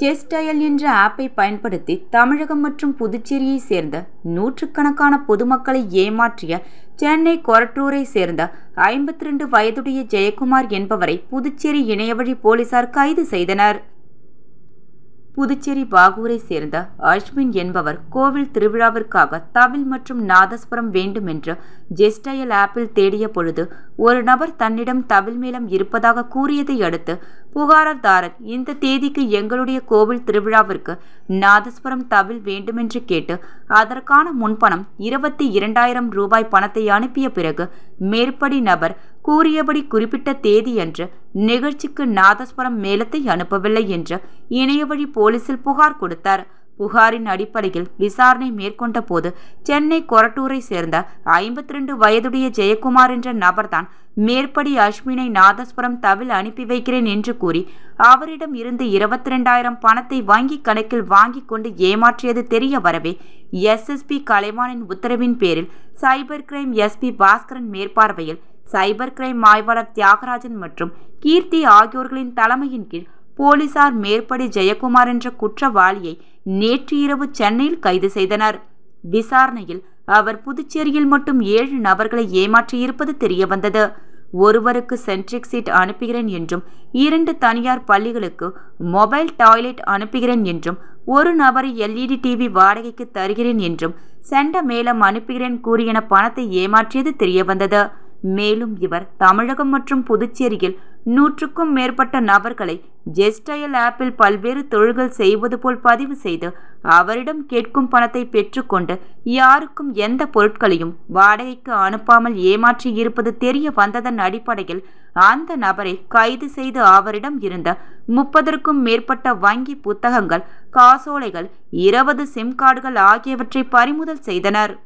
ஜெஸ்டயல் என்ற ஆப்பை பயன்படுத்தி தமிழகம் மற்றும் புதுச்சேரியை சேர்ந்த நூற்றுக்கணக்கான பொதுமக்களை ஏமாற்றிய சென்னை கொரட்டூரை சேர்ந்த ஐம்பத்தி ரெண்டு வயதுடைய ஜெயக்குமார் என்பவரை புதுச்சேரி இணையவழி போலீசார் கைது செய்தனர் புதுச்சேரி பாகூரை சேர்ந்த அஷ்வின் என்பவர் கோவில் திருவிழாவிற்காக தவில் மற்றும் நாதஸ்வரம் வேண்டும் என்று ஜெஸ்டயல் ஆப்பில் தேடிய பொழுது ஒரு நபர் தன்னிடம் தவில் மேளம் இருப்பதாக கூறியதை அடுத்து புகாரர்தாரர் இந்த தேதிக்கு எங்களுடைய கோவில் திருவிழாவிற்கு நாதஸ்வரம் தவில் வேண்டுமென்று கேட்டு அதற்கான முன்பணம் இருபத்தி இரண்டாயிரம் ரூபாய் பணத்தை அனுப்பிய பிறகு மேற்படி நபர் கூறியபடி குறிப்பிட்ட தேதி என்று நிகழ்ச்சிக்கு நாதஸ்வரம் மேலத்தை அனுப்பவில்லை என்று இணையவழி போலீசில் புகார் கொடுத்தார் புகாரின் அடிப்படையில் விசாரணை மேற்கொண்ட போது சென்னை கொரட்டூரை சேர்ந்த ஐம்பத்தி ரெண்டு வயதுடைய ஜெயக்குமார் என்ற நபர்தான் மேற்படி அஸ்மினை நாதஸ்புரம் தவில் அனுப்பி வைக்கிறேன் என்று கூறி அவரிடம் இருந்து இருபத்தி ரெண்டாயிரம் பணத்தை வங்கி கணக்கில் வாங்கி கொண்டு ஏமாற்றியது தெரிய வரவே எஸ்எஸ்பி கலைவானின் உத்தரவின் பேரில் சைபர் கிரைம் எஸ்பி பாஸ்கரன் மேற்பார்வையில் சைபர் கிரைம் ஆய்வாளர் தியாகராஜன் மற்றும் கீர்த்தி ஆகியோர்களின் தலைமையின் கீழ் போலீசார் மேற்படி ஜெயக்குமார் என்ற குற்றவாளியை நேற்று இரவு சென்னையில் கைது செய்தனர் விசாரணையில் அவர் புதுச்சேரியில் மட்டும் ஏழு நபர்களை ஏமாற்றியிருப்பது தெரியவந்தது ஒருவருக்கு சென்ட்ரிக் சீட் அனுப்புகிறேன் என்றும் இரண்டு தனியார் பள்ளிகளுக்கு மொபைல் டாய்லெட் அனுப்புகிறேன் என்றும் ஒரு நபரை எல்இடி டிவி வாடகைக்கு தருகிறேன் என்றும் செண்ட மேளம் அனுப்புகிறேன் கூறியன பணத்தை ஏமாற்றியது தெரியவந்தது மேலும் இவர் தமிழகம் மற்றும் புதுச்சேரியில் நூற்றுக்கும் மேற்பட்ட நபர்களை ஜெஸ்டைல் ஆப்பில் பல்வேறு தொழில்கள் செய்வது போல் பதிவு செய்து அவரிடம் கேட்கும் பணத்தை பெற்றுக்கொண்டு யாருக்கும் எந்த பொருட்களையும் வாடகைக்கு அனுப்பாமல் ஏமாற்றி இருப்பது தெரிய வந்ததன் அடிப்படையில் அந்த நபரை கைது செய்து அவரிடம் இருந்த முப்பதற்கும் மேற்பட்ட வங்கி புத்தகங்கள் காசோலைகள் இருபது சிம் கார்டுகள் ஆகியவற்றை பறிமுதல் செய்தனர்